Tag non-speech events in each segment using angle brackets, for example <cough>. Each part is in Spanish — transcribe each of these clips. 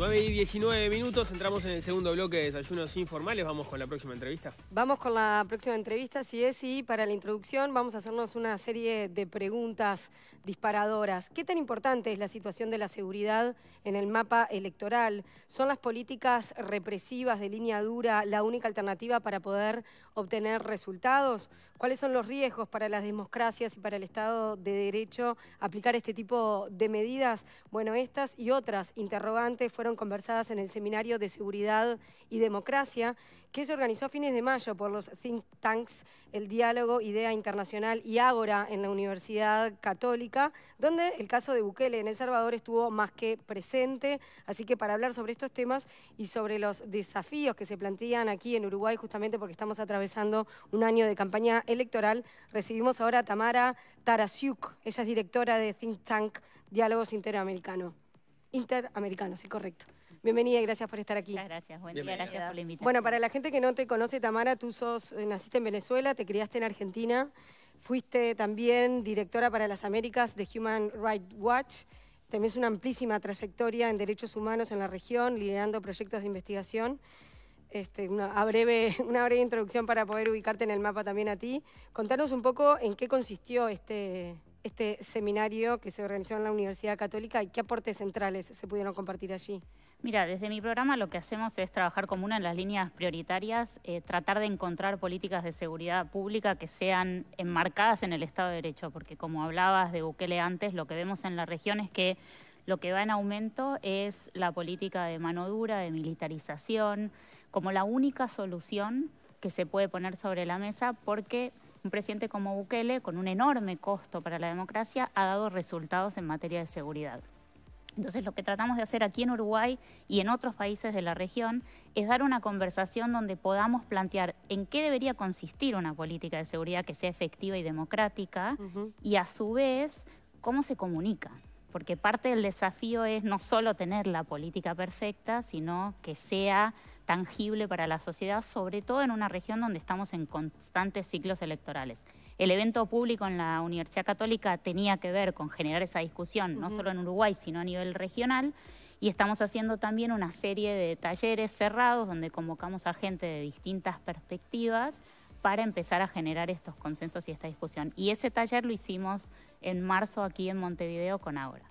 9 y 19 minutos, entramos en el segundo bloque de desayunos informales. Vamos con la próxima entrevista. Vamos con la próxima entrevista, si es, y para la introducción vamos a hacernos una serie de preguntas disparadoras. ¿Qué tan importante es la situación de la seguridad en el mapa electoral? ¿Son las políticas represivas de línea dura la única alternativa para poder obtener resultados? cuáles son los riesgos para las democracias y para el Estado de Derecho aplicar este tipo de medidas. Bueno, estas y otras interrogantes fueron conversadas en el Seminario de Seguridad y Democracia que se organizó a fines de mayo por los think tanks El Diálogo, Idea Internacional y Ágora en la Universidad Católica, donde el caso de Bukele en El Salvador estuvo más que presente. Así que para hablar sobre estos temas y sobre los desafíos que se plantean aquí en Uruguay, justamente porque estamos atravesando un año de campaña electoral. Recibimos ahora a Tamara Tarasiuk, ella es directora de Think Tank Diálogos Interamericano. Interamericano, sí, correcto. Bienvenida y gracias por estar aquí. gracias, buen día, gracias por la invitación. Bueno, para la gente que no te conoce, Tamara, tú sos, eh, naciste en Venezuela, te criaste en Argentina, fuiste también directora para las Américas de Human Rights Watch, es una amplísima trayectoria en derechos humanos en la región, liderando proyectos de investigación. Este, una, a breve, <laughs> una breve introducción para poder ubicarte en el mapa también a ti. Contanos un poco en qué consistió este, este seminario que se organizó en la Universidad Católica y qué aportes centrales se pudieron compartir allí. Mira, desde mi programa lo que hacemos es trabajar como una de las líneas prioritarias, eh, tratar de encontrar políticas de seguridad pública que sean enmarcadas en el Estado de Derecho, porque como hablabas de Bukele antes, lo que vemos en la región es que lo que va en aumento es la política de mano dura, de militarización, como la única solución que se puede poner sobre la mesa porque un presidente como Bukele, con un enorme costo para la democracia, ha dado resultados en materia de seguridad. Entonces lo que tratamos de hacer aquí en Uruguay y en otros países de la región es dar una conversación donde podamos plantear en qué debería consistir una política de seguridad que sea efectiva y democrática y a su vez cómo se comunica porque parte del desafío es no solo tener la política perfecta, sino que sea tangible para la sociedad, sobre todo en una región donde estamos en constantes ciclos electorales. El evento público en la Universidad Católica tenía que ver con generar esa discusión, no solo en Uruguay, sino a nivel regional, y estamos haciendo también una serie de talleres cerrados donde convocamos a gente de distintas perspectivas para empezar a generar estos consensos y esta discusión. Y ese taller lo hicimos en marzo aquí en Montevideo con ahora.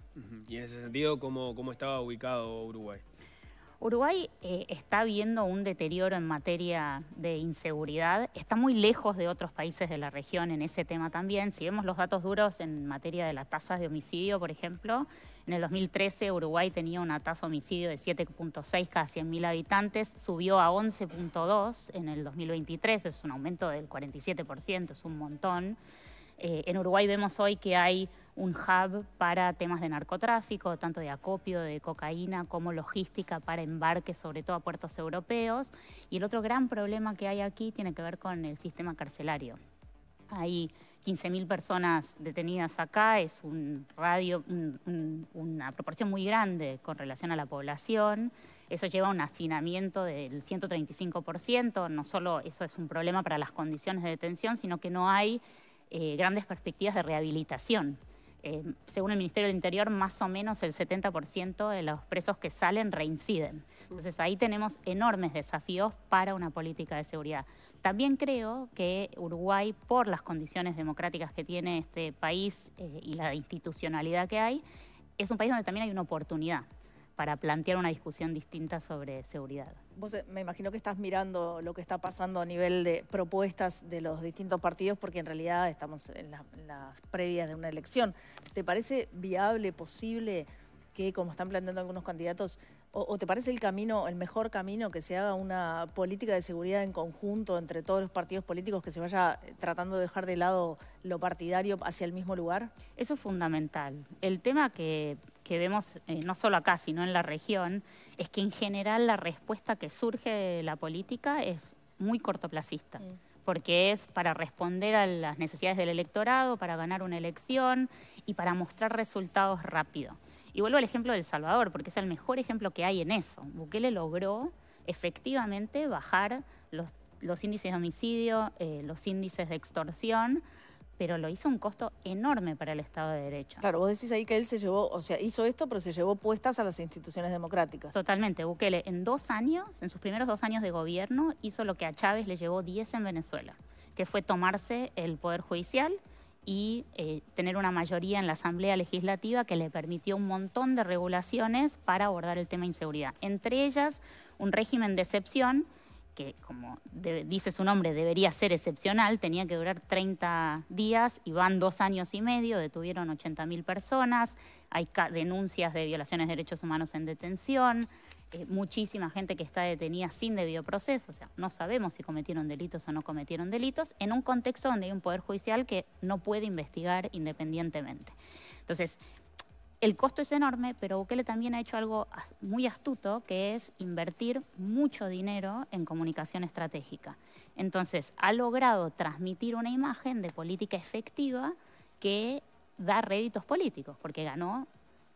Y en ese sentido, ¿cómo, cómo estaba ubicado Uruguay? Uruguay eh, está viendo un deterioro en materia de inseguridad, está muy lejos de otros países de la región en ese tema también. Si vemos los datos duros en materia de las tasas de homicidio, por ejemplo, en el 2013 Uruguay tenía una tasa de homicidio de 7.6 cada mil habitantes, subió a 11.2 en el 2023, es un aumento del 47%, es un montón. Eh, en Uruguay vemos hoy que hay un hub para temas de narcotráfico, tanto de acopio de cocaína como logística para embarques, sobre todo a puertos europeos. Y el otro gran problema que hay aquí tiene que ver con el sistema carcelario. Hay 15.000 personas detenidas acá, es un radio, una proporción muy grande con relación a la población. Eso lleva a un hacinamiento del 135%. No solo eso es un problema para las condiciones de detención, sino que no hay eh, grandes perspectivas de rehabilitación. Eh, según el Ministerio del Interior, más o menos el 70% de los presos que salen reinciden. Entonces ahí tenemos enormes desafíos para una política de seguridad. También creo que Uruguay, por las condiciones democráticas que tiene este país eh, y la institucionalidad que hay, es un país donde también hay una oportunidad para plantear una discusión distinta sobre seguridad. Eh, me imagino que estás mirando lo que está pasando a nivel de propuestas de los distintos partidos, porque en realidad estamos en, las previas de una elección. ¿Te parece viable, posible que, como están planteando algunos candidatos, o, te parece el camino, el mejor camino que se haga una política de seguridad en conjunto entre todos los partidos políticos, que se vaya eh, tratando de dejar de lado lo partidario hacia el mismo lugar? Eso es fundamental. El tema que que vemos eh, no solo acá, sino en la región, es que en general la respuesta que surge de la política es muy cortoplacista. porque es para responder a las necesidades del electorado, para ganar una elección y para mostrar resultados rápido. Y vuelvo al ejemplo del El Salvador, porque es el mejor ejemplo que hay en eso. Bukele logró efectivamente bajar los, índices de homicidio, eh, los índices de extorsión, pero lo hizo un costo enorme para el Estado de Derecho. Claro, vos decís ahí que él se llevó, o sea, hizo esto, pero se llevó puestas a las instituciones democráticas. Totalmente, Bukele en dos años, en sus primeros dos años de gobierno, hizo lo que a Chávez le llevó 10 en Venezuela, que fue tomarse el Poder Judicial y eh, tener una mayoría en la Asamblea Legislativa que le permitió un montón de regulaciones para abordar el tema de inseguridad. Entre ellas, un régimen de excepción que como dice su nombre debería ser excepcional, tenía que durar 30 días y van dos años y medio, detuvieron 80.000 personas, hay denuncias de violaciones de derechos humanos en detención, eh, muchísima gente que está detenida sin debido proceso, o sea, no sabemos si cometieron delitos o no cometieron delitos, en un contexto donde hay un poder judicial que no puede investigar independientemente. Entonces, el costo es enorme, pero Bukele también ha hecho algo muy astuto, que es invertir mucho dinero en comunicación estratégica. Entonces, ha logrado transmitir una imagen de política efectiva que da réditos políticos, porque ganó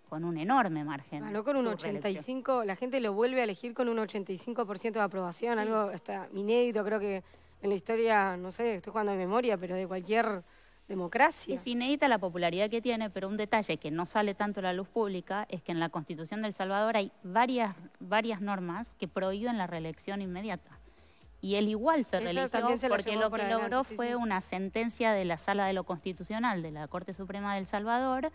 con un enorme margen. Ganó con un 85, la gente lo vuelve a elegir con un 85% de aprobación, algo hasta inédito, creo que en la historia, no sé, estoy jugando de memoria, pero de cualquier democracia. Es inédita la popularidad que tiene, pero un detalle que no sale tanto a la luz pública es que en la Constitución del El Salvador hay varias, varias normas que prohíben la reelección inmediata. Y él igual se reeligió porque lo que logró fue una sentencia de la Sala de lo Constitucional de la Corte Suprema del Salvador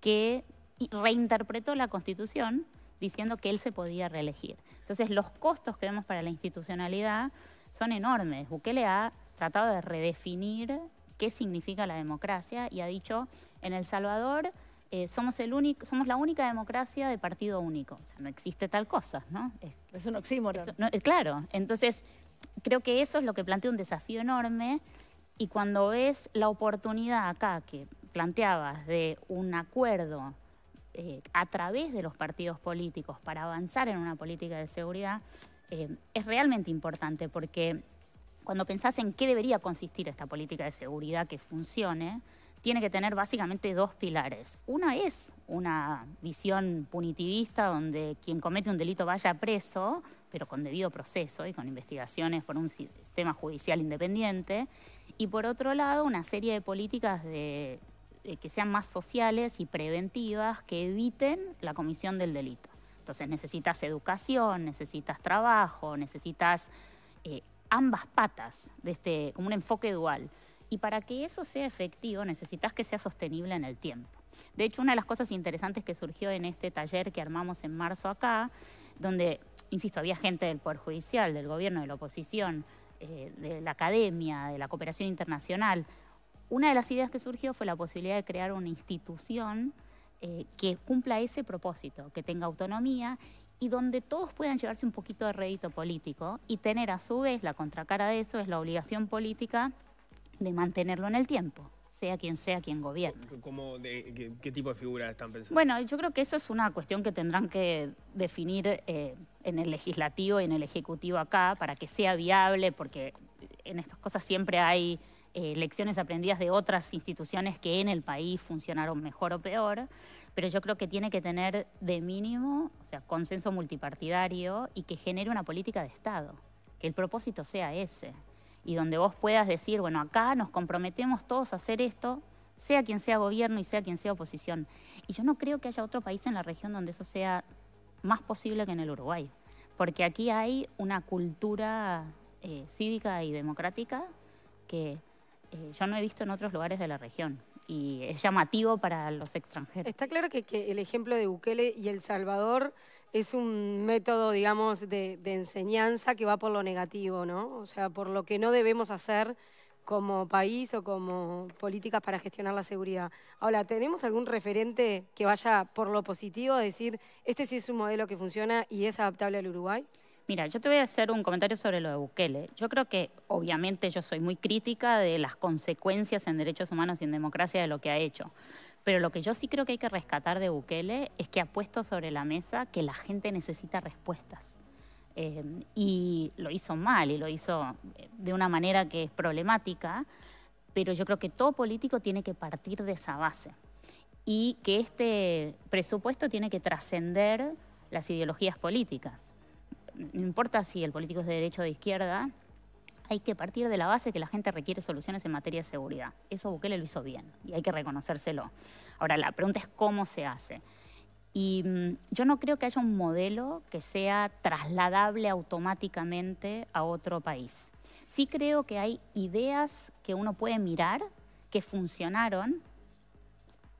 que reinterpretó la Constitución diciendo que él se podía reelegir. Entonces los costos que vemos para la institucionalidad son enormes. Bukele ha tratado de redefinir qué significa la democracia y ha dicho, en El Salvador eh, somos, el único, somos la única democracia de partido único. O sea, no existe tal cosa, ¿no? Es, un oxímoron. claro, entonces creo que eso es lo que plantea un desafío enorme y cuando ves la oportunidad acá que planteabas de un acuerdo eh, a través de los partidos políticos para avanzar en una política de seguridad, eh, es realmente importante porque cuando pensás en qué debería consistir esta política de seguridad que funcione, tiene que tener básicamente dos pilares. Una es una visión punitivista donde quien comete un delito vaya preso, pero con debido proceso y con investigaciones por un sistema judicial independiente. Y por otro lado, una serie de políticas que sean más sociales y preventivas que eviten la comisión del delito. Entonces necesitas educación, necesitas trabajo, necesitas eh, ambas patas, de este, como un enfoque dual. Y para que eso sea efectivo necesitas que sea sostenible en el tiempo. De hecho, una de las cosas interesantes que surgió en este taller que armamos en marzo acá, donde, insisto, había gente del Poder Judicial, del gobierno, de la oposición, eh, de la academia, de la cooperación internacional, una de las ideas que surgió fue la posibilidad de crear una institución eh, que cumpla ese propósito, que tenga autonomía y donde todos puedan llevarse un poquito de rédito político y tener a su vez la contracara de eso es la obligación política de mantenerlo en el tiempo sea quien sea quien gobierne. ¿Cómo qué, tipo de figuras están pensando? Bueno, yo creo que eso es una cuestión que tendrán que definir eh, en el legislativo y en el ejecutivo acá para que sea viable, porque en estas cosas siempre hay eh, lecciones aprendidas de otras instituciones que en el país funcionaron mejor o peor pero yo creo que tiene que tener de mínimo, o sea, consenso multipartidario y que genere una política de Estado, que el propósito sea ese, y donde vos puedas decir, bueno, acá nos comprometemos todos a hacer esto, sea quien sea gobierno y sea quien sea oposición. Y yo no creo que haya otro país en la región donde eso sea más posible que en el Uruguay, porque aquí hay una cultura eh, cívica y democrática que eh, yo no he visto en otros lugares de la región y es llamativo para los extranjeros. Está claro que, el ejemplo de Bukele y El Salvador es un método, digamos, de, de enseñanza que va por lo negativo, ¿no? O sea, por lo que no debemos hacer como país o como políticas para gestionar la seguridad. Ahora, ¿tenemos algún referente que vaya por lo positivo a decir, este sí es un modelo que funciona y es adaptable al Uruguay? Mira, yo te voy a hacer un comentario sobre lo de Bukele. Yo creo que, obviamente, yo soy muy crítica de las consecuencias en derechos humanos y en democracia de lo que ha hecho. Pero lo que yo sí creo que hay que rescatar de Bukele es que ha puesto sobre la mesa que la gente necesita respuestas. Eh, y lo hizo mal y lo hizo eh, de una manera que es problemática, pero yo creo que todo político tiene que partir de esa base y que este presupuesto tiene que trascender las ideologías políticas no importa si el político es de derecha o de izquierda, hay que partir de la base que la gente requiere soluciones en materia de seguridad. Eso Bukele lo hizo bien y hay que reconocérselo. Ahora, la pregunta es cómo se hace. Y mm, yo no creo que haya un modelo que sea trasladable automáticamente a otro país. Sí creo que hay ideas que uno puede mirar que funcionaron,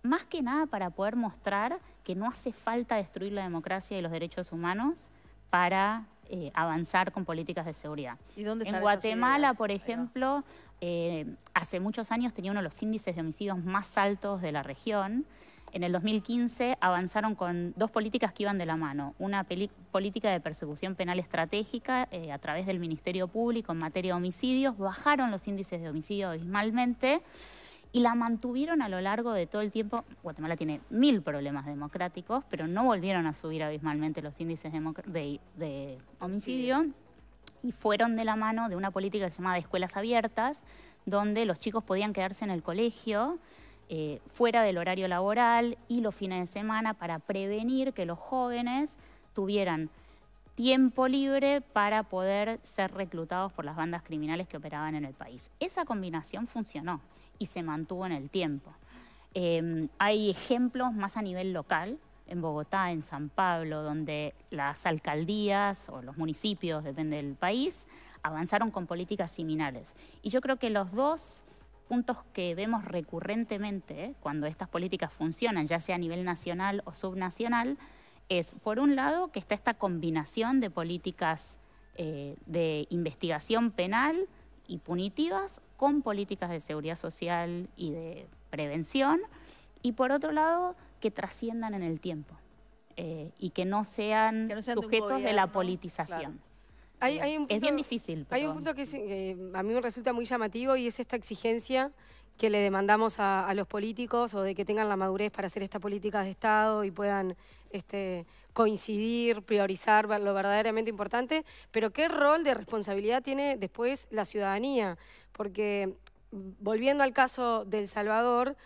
más que nada para poder mostrar que no hace falta destruir la democracia y los derechos humanos para eh, avanzar con políticas de seguridad. en Guatemala, por ejemplo, eh, hace muchos años tenía uno de los índices de homicidios más altos de la región. En el 2015 avanzaron con dos políticas que iban de la mano. Una política de persecución penal estratégica eh, a través del Ministerio Público en materia de homicidios. Bajaron los índices de homicidio abismalmente y la mantuvieron a lo largo de todo el tiempo. Guatemala tiene mil problemas democráticos, pero no volvieron a subir abismalmente los índices de, homicidio y fueron de la mano de una política que se llama de escuelas abiertas, donde los chicos podían quedarse en el colegio. Eh, fuera del horario laboral y los fines de semana para prevenir que los jóvenes tuvieran tiempo libre para poder ser reclutados por las bandas criminales que operaban en el país. Esa combinación funcionó y se mantuvo en el tiempo. Em, hay ejemplos más a nivel local, en Bogotá, en San Pablo, donde las alcaldías o los municipios, depende del país, avanzaron con políticas similares. Y yo creo que los dos puntos que vemos recurrentemente eh, cuando estas políticas funcionan, ya sea a nivel nacional o subnacional, es, por un lado, que está esta combinación de políticas eh, de investigación penal, y punitivas con políticas de seguridad social y de prevención, y por otro lado, que trasciendan en el tiempo eh, y que no sean, sujetos de, la politización. Eh, es bien difícil. Hay un punto que eh, a mí me resulta muy llamativo y es esta exigencia que le demandamos a, los políticos o de que tengan la madurez para hacer esta política de Estado y puedan este, coincidir, priorizar lo verdaderamente importante, pero qué rol de responsabilidad tiene después la ciudadanía, porque mm, volviendo al caso del Salvador,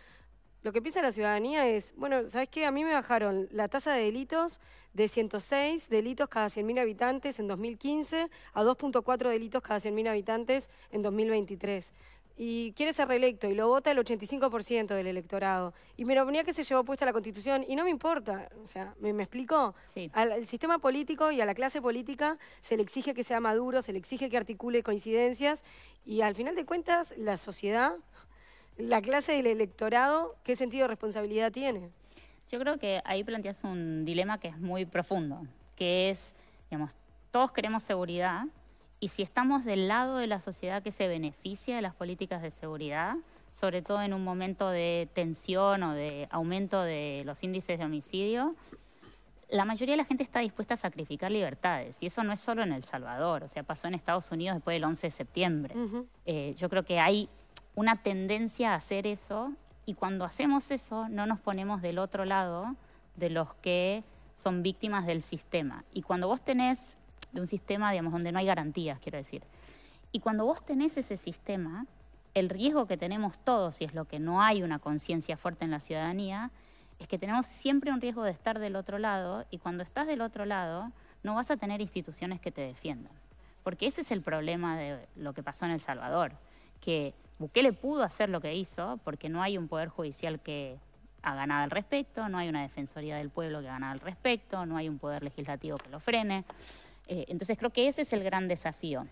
lo que piensa la ciudadanía es, bueno, ¿sabes qué? A mí me bajaron la tasa de delitos de 106 delitos cada 100.000 habitantes en 2015 a 2.4 delitos cada 100.000 habitantes en 2023 y quiere ser reelecto y lo vota el 85% del electorado. Y me lo ponía que se llevó puesta la Constitución y no me importa. O sea, ¿me, me explico? Al, al, sistema político y a la clase política se le exige que sea maduro, se le exige que articule coincidencias y al final de cuentas la sociedad, la clase del electorado, ¿qué sentido de responsabilidad tiene? Yo creo que ahí planteas un dilema que es muy profundo, que es, digamos, todos queremos seguridad, y si estamos del lado de la sociedad que se beneficia de las políticas de seguridad, sobre todo en un momento de tensión o de aumento de los índices de homicidio, la mayoría de la gente está dispuesta a sacrificar libertades. Y eso no es solo en El Salvador, o sea, pasó en Estados Unidos después del 11 de septiembre. Eh, yo creo que hay una tendencia a hacer eso y cuando hacemos eso no nos ponemos del otro lado de los que son víctimas del sistema. Y cuando vos tenés de un sistema, digamos, donde no hay garantías, quiero decir. Y cuando vos tenés ese sistema, el riesgo que tenemos todos, y es lo que no hay una conciencia fuerte en la ciudadanía, es que tenemos siempre un riesgo de estar del otro lado, y cuando estás del otro lado, no vas a tener instituciones que te defiendan. Porque ese es el problema de lo que pasó en El Salvador, que Bukele pudo hacer lo que hizo porque no hay un poder judicial que haga ganado al respecto, no hay una defensoría del pueblo que haga nada al respecto, no hay un poder legislativo que lo frene. Eh, entonces creo que ese es el gran desafío.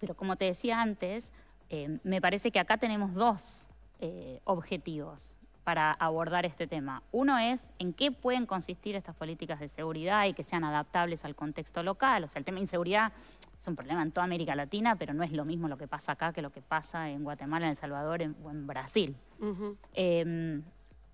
Pero como te decía antes, eh, me parece que acá tenemos dos eh, objetivos para abordar este tema. Uno es en qué pueden consistir estas políticas de seguridad y que sean adaptables al contexto local. O sea, el tema de inseguridad es un problema en toda América Latina, pero no es lo mismo lo que pasa acá que lo que pasa en Guatemala, en El Salvador en, o en Brasil. Em,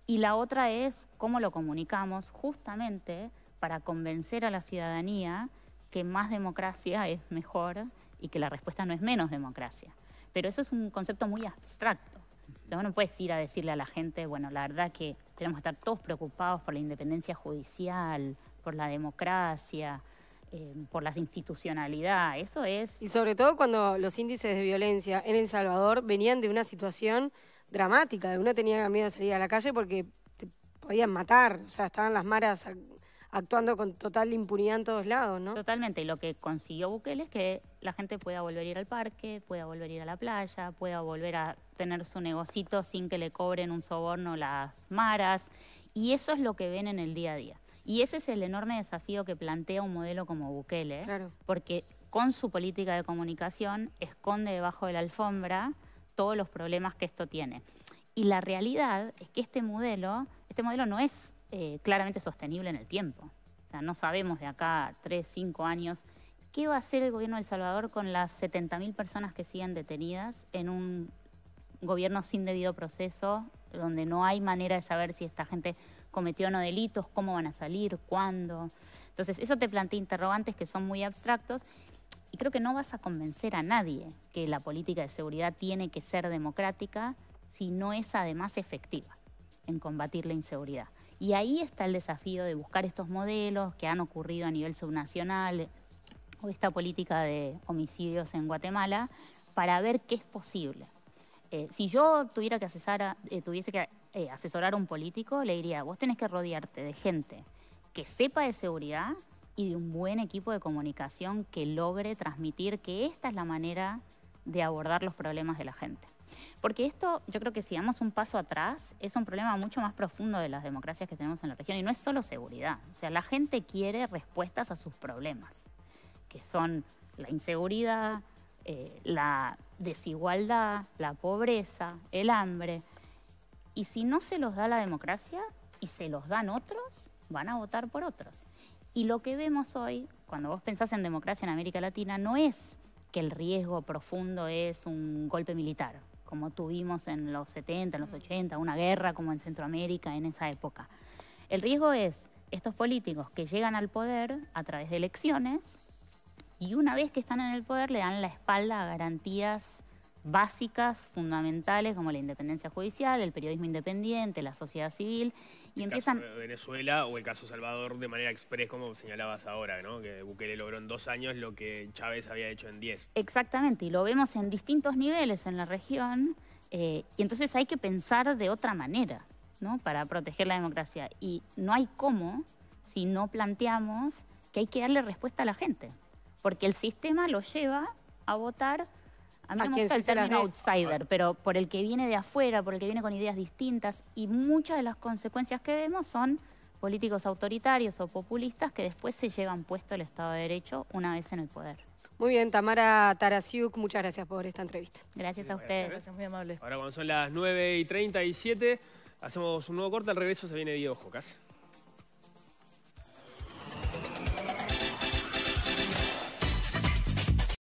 y la otra es cómo lo comunicamos justamente para convencer a la ciudadanía que más democracia es mejor y que la respuesta no es menos democracia. Pero eso es un concepto muy abstracto. O sea, uno puede ir a decirle a la gente, bueno, la verdad que tenemos que estar todos preocupados por la independencia judicial, por la democracia, eh, por la institucionalidad. Eso es. Y sobre todo cuando los índices de violencia en El Salvador venían de una situación dramática. Uno tenía miedo de salir a la calle porque te podían matar. O sea, estaban las maras actuando con total impunidad en todos lados, ¿no? Totalmente, y lo que consiguió Bukele es que la gente pueda volver a ir al parque, pueda volver a ir a la playa, pueda volver a tener su negocito sin que le cobren un soborno las maras, y eso es lo que ven en el día a día. Y ese es el enorme desafío que plantea un modelo como Bukele, porque con su política de comunicación esconde debajo de la alfombra todos los problemas que esto tiene. Y la realidad es que este modelo, este modelo no es eh, claramente sostenible en el tiempo. O sea, no sabemos de acá tres, cinco años qué va a hacer el gobierno de El Salvador con las 70.000 personas que siguen detenidas en un gobierno sin debido proceso, donde no hay manera de saber si esta gente cometió o no delitos, cómo van a salir, cuándo. Entonces, eso te plantea interrogantes que son muy abstractos y creo que no vas a convencer a nadie que la política de seguridad tiene que ser democrática si no es además efectiva en combatir la inseguridad. Y ahí está el desafío de buscar estos modelos que han ocurrido a nivel subnacional o esta política de homicidios en Guatemala para ver qué es posible. Eh, si yo tuviera que asesar, eh, tuviese que eh, asesorar a un político, le diría, vos tenés que rodearte de gente que sepa de seguridad y de un buen equipo de comunicación que logre transmitir que esta es la manera de abordar los problemas de la gente. Porque esto, yo creo que si damos un paso atrás, es un problema mucho más profundo de las democracias que tenemos en la región. Y no es solo seguridad. O sea, la gente quiere respuestas a sus problemas, que son la inseguridad, eh, la desigualdad, la pobreza, el hambre. Y si no se los da la democracia y se los dan otros, van a votar por otros. Y lo que vemos hoy, cuando vos pensás en democracia en América Latina, no es que el riesgo profundo es un golpe militar como tuvimos en los 70, en los 80, una guerra como en Centroamérica en esa época. El riesgo es estos políticos que llegan al poder a través de elecciones y una vez que están en el poder le dan la espalda a garantías básicas, fundamentales, como la independencia judicial, el periodismo independiente, la sociedad civil, y el Caso Venezuela o el caso Salvador de manera express, como señalabas ahora, ¿no? que Bukele logró en dos años lo que Chávez había hecho en diez. Exactamente, y lo vemos en distintos niveles en la región, eh, y entonces hay que pensar de otra manera ¿no? para proteger la democracia, y no hay cómo si no planteamos que hay que darle respuesta a la gente, porque el sistema lo lleva a votar a mí me gusta el término outsider, pero por el que viene de afuera, por el que viene con ideas distintas, y muchas de las consecuencias que vemos son políticos autoritarios o populistas que después se llevan puesto el Estado de Derecho una vez en el poder. Muy bien, Tamara Tarasiuk, muchas gracias por esta entrevista. Gracias a ustedes. Gracias, muy amable. Ahora cuando son las 9 y 37, hacemos un nuevo corte, al regreso se viene Diego Jocas.